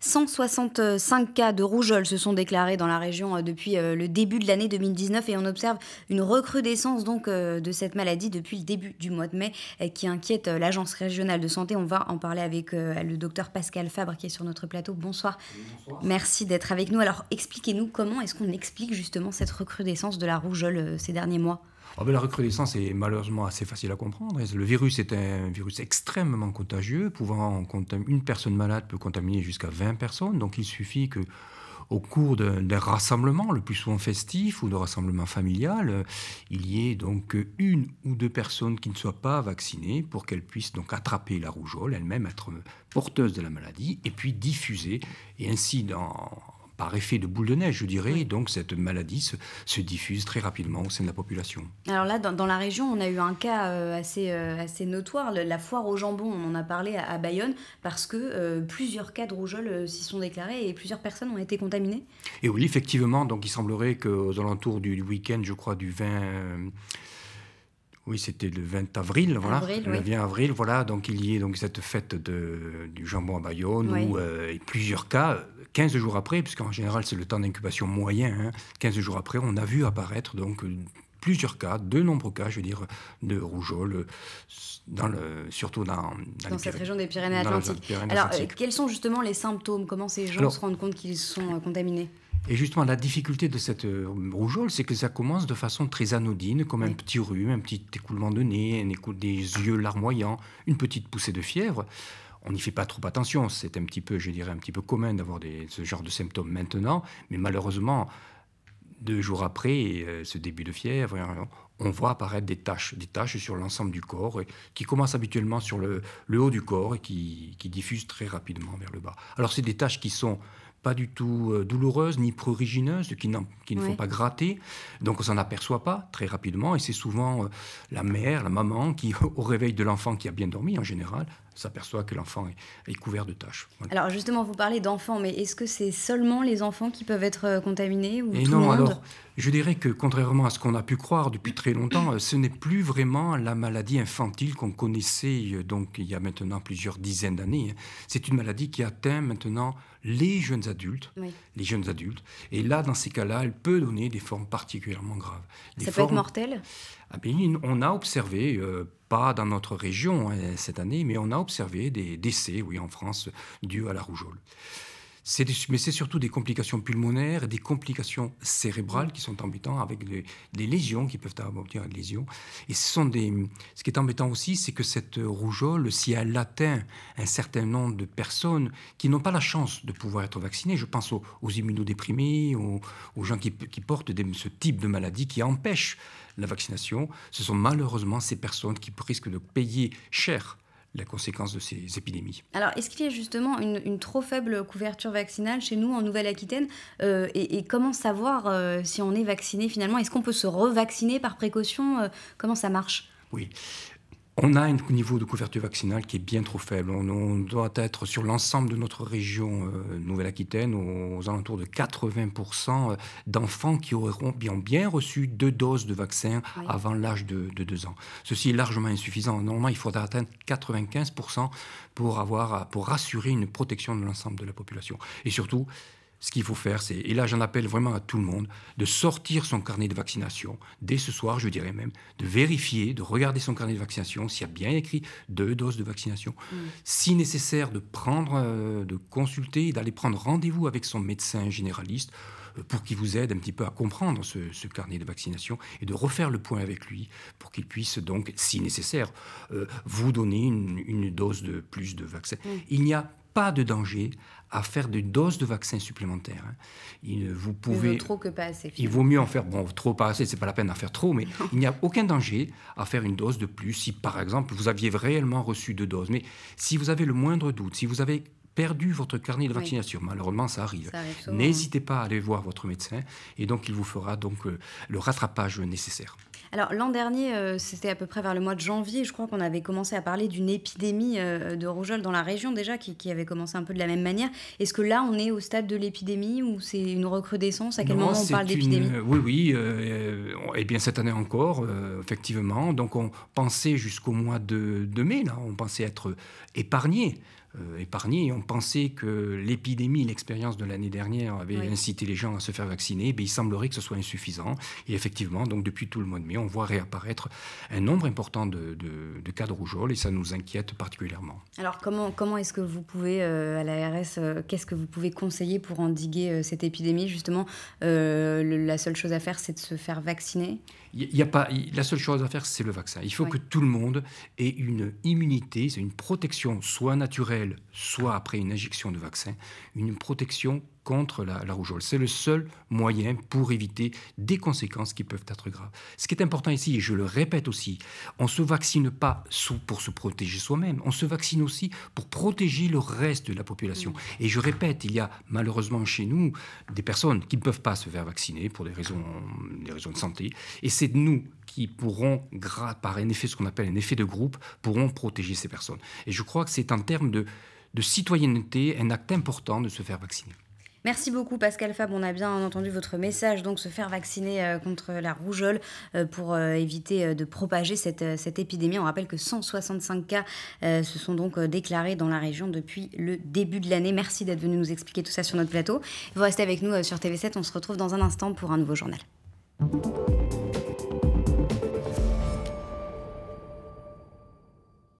165 cas de rougeole se sont déclarés dans la région euh, depuis euh, le début de l'année 2019 et on observe une recrudescence donc euh, de cette maladie depuis le début du mois de mai qui inquiète l'Agence régionale de santé. On va en parler avec le docteur Pascal Fabre qui est sur notre plateau. Bonsoir. Bonsoir. Merci d'être avec nous. Alors expliquez-nous comment est-ce qu'on explique justement cette recrudescence de la rougeole ces derniers mois ah ben, la recrudescence est malheureusement assez facile à comprendre. Le virus est un virus extrêmement contagieux, pouvant une personne malade peut contaminer jusqu'à 20 personnes. Donc il suffit que au cours d'un rassemblement, le plus souvent festif ou de rassemblement familial, euh, il y ait donc une ou deux personnes qui ne soient pas vaccinées pour qu'elles puissent donc attraper la rougeole, elles-mêmes être porteuses de la maladie et puis diffuser et ainsi dans, par effet de boule de neige, je dirais. Donc cette maladie se, diffuse très rapidement au sein de la population. Alors là, dans, la région, on a eu un cas euh, assez, euh, assez notoire, la foire au jambon, on en a parlé à, Bayonne, parce que euh, plusieurs cas de rougeole s'y sont déclarés et plusieurs personnes ont été contaminées. Et oui, effectivement, donc il semblerait qu'aux alentours du, week-end, je crois, du 20... Oui, c'était le 20 avril, voilà. le 20 avril, voilà. Donc il y ait donc cette fête du jambon à Bayonne où plusieurs cas 15 jours après, puisqu'en général c'est le temps d'incubation moyen, hein, 15 jours après, on a vu apparaître donc plusieurs cas, de nombreux cas, je veux dire, de rougeole, euh, dans le, surtout dans, cette région des Pyrénées-Atlantiques. Alors, euh, quels sont justement les symptômes Comment ces gens se rendent compte qu'ils sont euh, contaminés et justement, la difficulté de cette rougeole, c'est que ça commence de façon très anodine, comme un petit rhume, un petit écoulement de nez, des yeux larmoyants, une petite poussée de fièvre on n'y fait pas trop attention. C'est un petit peu, je dirais, un petit peu commun d'avoir ce genre de symptômes maintenant, mais malheureusement, deux jours après euh, ce début de fièvre, hein, on voit apparaître des taches, des taches sur l'ensemble du corps, qui commencent habituellement sur le, haut du corps et qui, diffusent très rapidement vers le bas. Alors, c'est des taches qui sont pas du tout euh, douloureuses ni prurigineuses, qui, ne font pas gratter, donc on s'en aperçoit pas très rapidement, et c'est souvent euh, la mère, la maman, qui, au réveil de l'enfant qui a bien dormi en général, s'aperçoit que l'enfant est, couvert de taches. Alors justement, vous parlez d'enfants, mais est-ce que c'est seulement les enfants qui peuvent être euh, contaminés ou tout non, le monde alors je dirais que contrairement à ce qu'on a pu croire depuis très longtemps, euh, ce n'est plus vraiment la maladie infantile qu'on connaissait euh, donc il y a maintenant plusieurs dizaines d'années. Hein. C'est une maladie qui atteint maintenant les jeunes adultes, les jeunes adultes. Et là, dans ces cas-là, elle peut donner des formes particulièrement graves. Des ça peut être mortel ah ben, On a observé pas dans notre région hein, cette année, mais on a observé des décès, oui, en France, dus à la rougeole mais c'est surtout des complications pulmonaires et des complications cérébrales qui sont embêtantes avec des, lésions qui peuvent aboutir à des lésions. Et ce, sont des, ce qui est embêtant aussi, c'est que cette rougeole, si elle atteint un certain nombre de personnes qui n'ont pas la chance de pouvoir être vaccinées, je pense aux, immunodéprimés, aux, gens qui, portent ce type de maladie qui empêche la vaccination, ce sont malheureusement ces personnes qui risquent de payer cher la conséquence de ces épidémies. Alors, est-ce qu'il y a justement une, trop faible couverture vaccinale chez nous en Nouvelle-Aquitaine euh, et, comment savoir euh, si on est vacciné finalement Est-ce qu'on peut se revacciner par précaution euh, Comment ça marche Oui on a un niveau de couverture vaccinale qui est bien trop faible. On, doit être sur l'ensemble de notre région euh, Nouvelle-Aquitaine aux, alentours de 80% euh, d'enfants qui, auront, bien reçu deux doses de vaccin avant l'âge de, deux ans. Ceci est largement insuffisant. Normalement, il faudra atteindre 95% pour, avoir, pour assurer une protection de l'ensemble de la population. Et surtout, ce qu'il faut faire, c'est, et là j'en appelle vraiment à tout le monde, de sortir son carnet de vaccination, dès ce soir je dirais même, de vérifier, de regarder son carnet de vaccination, s'il y a bien écrit deux doses de vaccination. Mm. Si nécessaire, de prendre, euh, de consulter, d'aller prendre rendez-vous avec son médecin généraliste euh, pour qu'il vous aide un petit peu à comprendre ce, carnet de vaccination et de refaire le point avec lui pour qu'il puisse donc, si nécessaire, euh, vous donner une, dose de plus de vaccin. Mm. Il n'y a pas de danger à faire des doses de vaccins supplémentaires. Hein. Il, vous pouvez, vaut trop que pas assez. Il vaut mieux en faire, bon, trop, pas assez, c'est pas la peine d'en faire trop, mais il n'y a aucun danger à faire une dose de plus si, par exemple, vous aviez réellement reçu deux doses. Mais si vous avez le moindre doute, si vous avez perdu votre carnet de vaccination. Malheureusement, ça arrive. arrive hein. N'hésitez pas à aller voir votre médecin et donc il vous fera donc euh, le rattrapage nécessaire. Alors l'an dernier, euh, c'était à peu près vers le mois de janvier, je crois qu'on avait commencé à parler d'une épidémie euh, de rougeole dans la région déjà, qui, avait commencé un peu de la même manière. Est-ce que là, on est au stade de l'épidémie ou c'est une recrudescence À quel moment on parle d'épidémie Oui, oui. et euh, eh bien cette année encore, effectivement. Donc on pensait jusqu'au mois de, mai, là, on pensait être épargné euh, épargnés. On pensait que l'épidémie, l'expérience de l'année dernière avait incité les gens à se faire vacciner, mais il semblerait que ce soit insuffisant. Et effectivement, donc depuis tout le mois de mai, on voit réapparaître un nombre important de, cas de rougeole et ça nous inquiète particulièrement. Alors comment, comment est-ce que vous pouvez, euh, à l'ARS, euh, qu'est-ce que vous pouvez conseiller pour endiguer cette épidémie Justement, la seule chose à faire, c'est de se faire vacciner il y a pas, la seule chose à faire, c'est le vaccin. Il faut que tout le monde ait une immunité, c'est une protection soit naturelle, soit après une injection de vaccin, une protection contre la, rougeole. C'est le seul moyen pour éviter des conséquences qui peuvent être graves. Ce qui est important ici, et je le répète aussi, on ne se vaccine pas sous, pour se protéger soi-même, on se vaccine aussi pour protéger le reste de la population. Mm. Et je répète, il y a malheureusement chez nous des personnes qui ne peuvent pas se faire vacciner pour des raisons, des raisons de santé. Et c'est nous qui pourront, par un effet, ce qu'on appelle un effet de groupe, pourront protéger ces personnes. Et je crois que c'est en termes de citoyenneté un acte important de se faire vacciner. Merci beaucoup Pascal Fab, on a bien entendu votre message, donc se faire vacciner euh, contre la rougeole euh, pour euh, éviter de propager cette, cette épidémie. On rappelle que 165 cas se sont donc déclarés dans la région depuis le début de l'année. Merci d'être venu nous expliquer tout ça sur notre plateau. Vous restez avec nous sur TV7, on se retrouve dans un instant pour un nouveau journal.